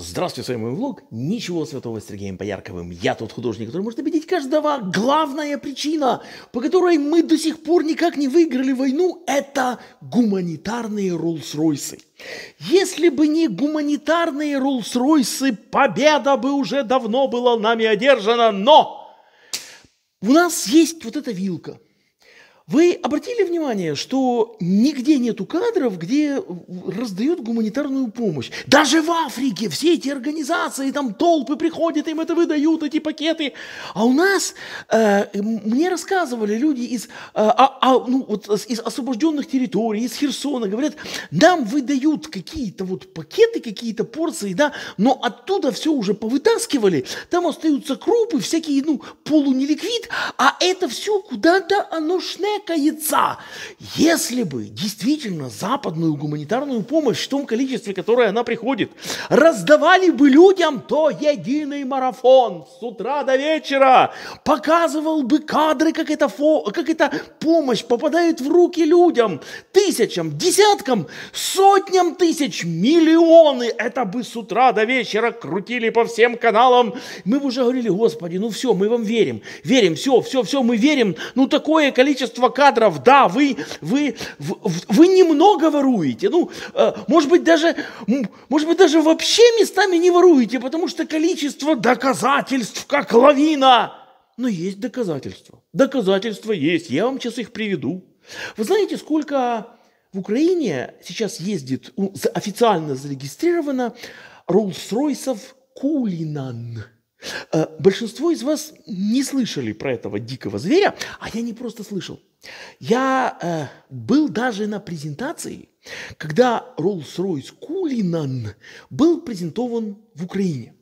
Здравствуйте, с вами мой влог. Ничего святого с Сергеем Поярковым. Я тот художник, который может победить каждого. Главная причина, по которой мы до сих пор никак не выиграли войну, это гуманитарные Роллс-Ройсы. Если бы не гуманитарные Роллс-Ройсы, победа бы уже давно была нами одержана, но у нас есть вот эта вилка – вы обратили внимание, что нигде нету кадров, где раздают гуманитарную помощь. Даже в Африке все эти организации, там толпы приходят, им это выдают, эти пакеты. А у нас, э, мне рассказывали люди из, э, а, а, ну, вот, из освобожденных территорий, из Херсона, говорят, нам выдают какие-то вот пакеты, какие-то порции, да, но оттуда все уже повытаскивали, там остаются крупы, всякие, ну, полунеликвид, а это все куда-то оно шнек кается, если бы действительно западную гуманитарную помощь в том количестве, которое она приходит, раздавали бы людям, то единый марафон с утра до вечера показывал бы кадры, как эта, фо, как эта помощь попадает в руки людям, тысячам, десяткам, сотням тысяч, миллионы. Это бы с утра до вечера крутили по всем каналам. Мы бы уже говорили, Господи, ну все, мы вам верим, верим, все, все, все, мы верим. Ну такое количество количество кадров, да, вы, вы, вы немного воруете, ну, э, может быть, даже, может быть, даже вообще местами не воруете, потому что количество доказательств, как лавина. Но есть доказательства. Доказательства есть, я вам сейчас их приведу. Вы знаете, сколько в Украине сейчас ездит, официально зарегистрировано, rolls ройсов Кулинан – Э, большинство из вас не слышали про этого дикого зверя, а я не просто слышал. Я э, был даже на презентации, когда Rolls-Royce Cullinan был презентован в Украине.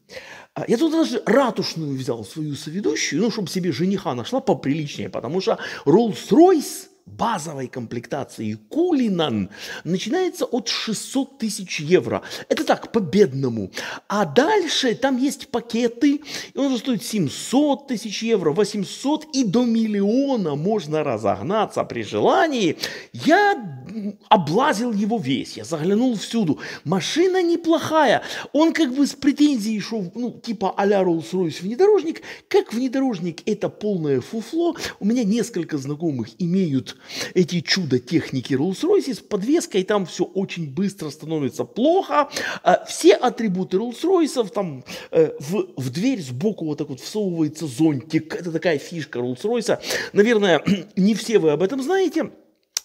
Э, я тут даже ратушную взял свою соведущую, ну, чтобы себе жениха нашла поприличнее, потому что Rolls-Royce базовой комплектации Кулинан начинается от 600 тысяч евро. Это так, по-бедному. А дальше там есть пакеты, и он стоит 700 тысяч евро, 800 и до миллиона можно разогнаться при желании. Я облазил его весь, я заглянул всюду. Машина неплохая. Он как бы с претензией шел, ну, типа а-ля Rolls-Royce внедорожник. Как внедорожник это полное фуфло. У меня несколько знакомых имеют эти чудо техники Rolls-Royce с подвеской, там все очень быстро становится плохо. А все атрибуты Rolls-Royce, там э, в, в дверь сбоку вот так вот всовывается зонтик. Это такая фишка Rolls-Royce. Наверное, не все вы об этом знаете.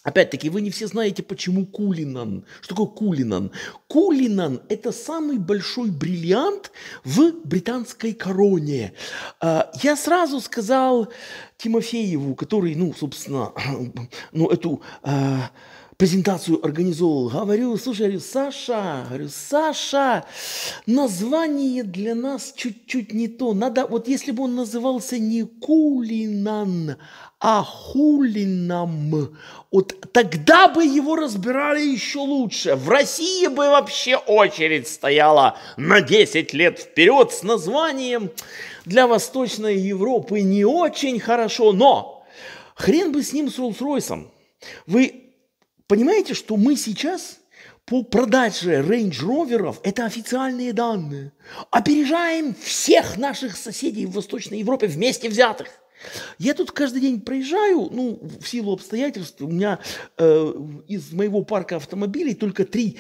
Опять-таки, вы не все знаете, почему Кулинан. Что такое Кулинан? Кулинан – это самый большой бриллиант в британской короне. А, я сразу сказал Тимофееву, который, ну, собственно, ну, эту а, презентацию организовывал, говорю, слушай, говорю, Саша, говорю, Саша, название для нас чуть-чуть не то. Надо, вот если бы он назывался не Кулинан, а Хулином, вот тогда бы его разбирали еще лучше. В России бы вообще очередь стояла на 10 лет вперед с названием для Восточной Европы не очень хорошо, но хрен бы с ним, с Роллс-Ройсом. Вы Понимаете, что мы сейчас по продаже Range Rover, это официальные данные, опережаем всех наших соседей в Восточной Европе вместе взятых. Я тут каждый день проезжаю, ну, в силу обстоятельств, у меня э, из моего парка автомобилей только три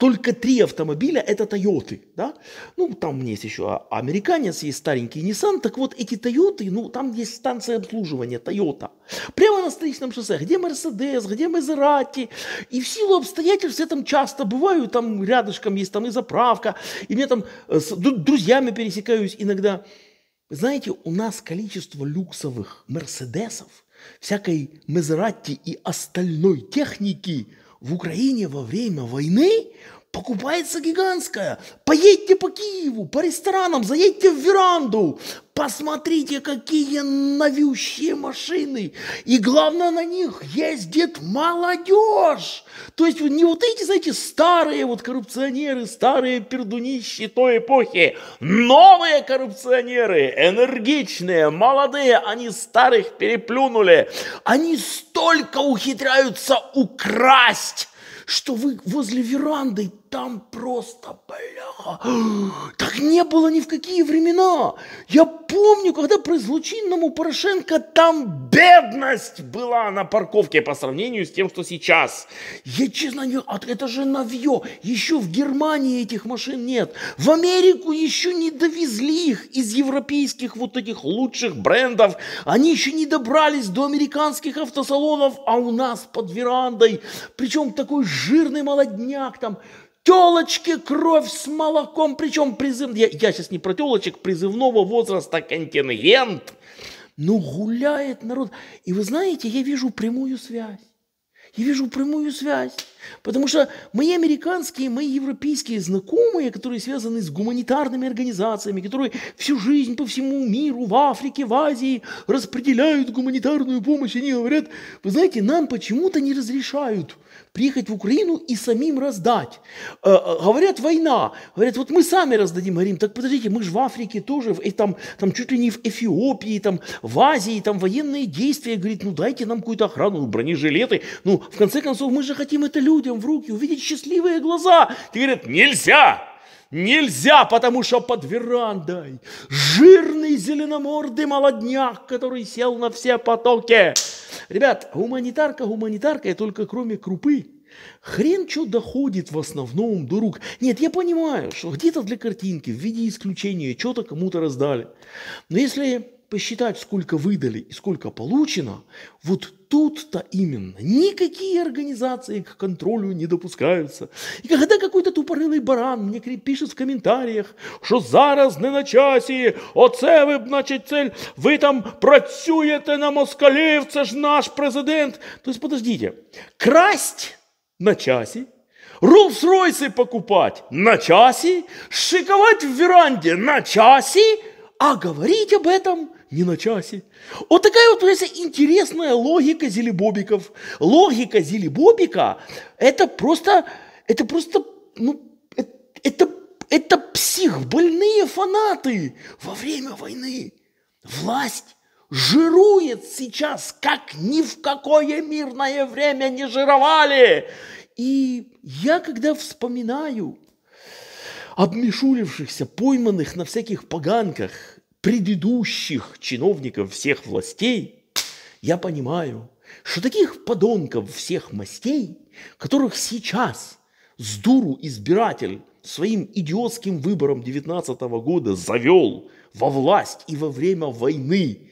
только три автомобиля это Тойоты, да? Ну, там у меня есть еще а, американец, есть старенький Nissan. Так вот, эти Тойоты, ну, там есть станция обслуживания Тойота. Прямо на столичном шоссе, где Мерседес, где Мазерати. И в силу обстоятельств я там часто бываю, там рядышком есть там и заправка. И мне там э, с друзьями пересекаюсь иногда. Знаете, у нас количество люксовых Мерседесов, всякой Мазерати и остальной техники – в Украине во время войны покупается гигантская. Поедьте по Киеву, по ресторанам, заедьте в веранду, посмотрите, какие новющие машины. И главное, на них ездит молодежь. То есть не вот эти, знаете, старые вот коррупционеры, старые пердунищи той эпохи. Новые коррупционеры, энергичные, молодые, они старых переплюнули. Они столько ухитряются украсть что вы возле веранды там просто, бляха, так не было ни в какие времена. Я помню, когда при злочинному Порошенко там бедность была на парковке по сравнению с тем, что сейчас. Я честно не... Это же новье. Еще в Германии этих машин нет. В Америку еще не довезли их из европейских вот таких лучших брендов. Они еще не добрались до американских автосалонов, а у нас под верандой. Причем такой жирный молодняк там телочки кровь с молоком, причем призыв, я, я сейчас не про телочек, призывного возраста контингент, Ну гуляет народ. И вы знаете, я вижу прямую связь я вижу прямую связь. Потому что мои американские, мои европейские знакомые, которые связаны с гуманитарными организациями, которые всю жизнь по всему миру, в Африке, в Азии распределяют гуманитарную помощь, они говорят, вы знаете, нам почему-то не разрешают приехать в Украину и самим раздать. Э, э говорят, война. Говорят, вот мы сами раздадим. Говорим, так подождите, мы же в Африке тоже, и там, там чуть ли не в Эфиопии, там в Азии, там военные действия. Говорит, ну дайте нам какую-то охрану, бронежилеты, ну в конце концов, мы же хотим это людям в руки, увидеть счастливые глаза. Тебе говорят, нельзя! Нельзя, потому что под верандой жирный зеленомордый молодняк, который сел на все потоки. Ребят, гуманитарка гуманитарка, и только кроме крупы. Хрен что доходит в основном до рук. Нет, я понимаю, что где-то для картинки в виде исключения что-то кому-то раздали. Но если посчитать, сколько выдали и сколько получено, вот тут-то именно никакие организации к контролю не допускаются. И когда какой-то тупорылый баран мне пишет в комментариях, что зараз не на часі, оце вы, значит, цель, вы там працюєте на москалів, це ж наш президент. То есть, подождите, красть на часе, Роллс-Ройсы покупать на часе, шиковать в веранде на часе, а говорить об этом – не на часе. Вот такая вот, понимаете, интересная логика зелебобиков. Логика зелебобика – это просто, это просто, ну, э, это, это псих, больные фанаты во время войны. Власть жирует сейчас, как ни в какое мирное время не жировали. И я, когда вспоминаю обмешулившихся, пойманных на всяких поганках предыдущих чиновников всех властей, я понимаю, что таких подонков всех мастей, которых сейчас с дуру избиратель своим идиотским выбором 19 года завел во власть и во время войны,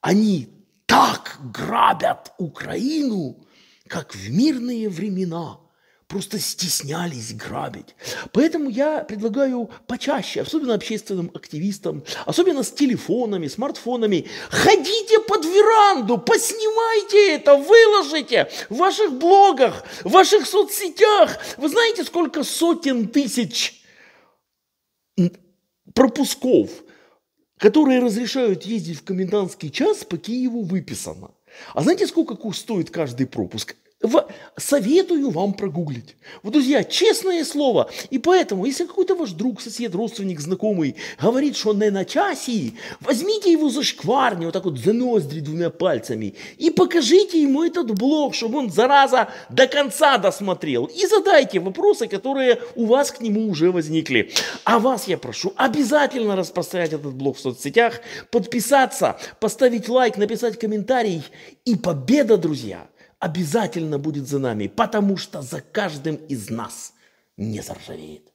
они так грабят Украину, как в мирные времена – просто стеснялись грабить. Поэтому я предлагаю почаще, особенно общественным активистам, особенно с телефонами, смартфонами, ходите под веранду, поснимайте это, выложите в ваших блогах, в ваших соцсетях. Вы знаете, сколько сотен тысяч пропусков, которые разрешают ездить в комендантский час, по Киеву выписано. А знаете, сколько стоит каждый пропуск? В... Советую вам прогуглить. Вот, друзья, честное слово. И поэтому, если какой-то ваш друг, сосед, родственник, знакомый говорит, что не на часе, возьмите его за шкварни, вот так вот за ноздри двумя пальцами, и покажите ему этот блог, чтобы он, зараза, до конца досмотрел. И задайте вопросы, которые у вас к нему уже возникли. А вас я прошу обязательно распространять этот блог в соцсетях, подписаться, поставить лайк, написать комментарий. И победа, друзья! обязательно будет за нами, потому что за каждым из нас не заржавеет.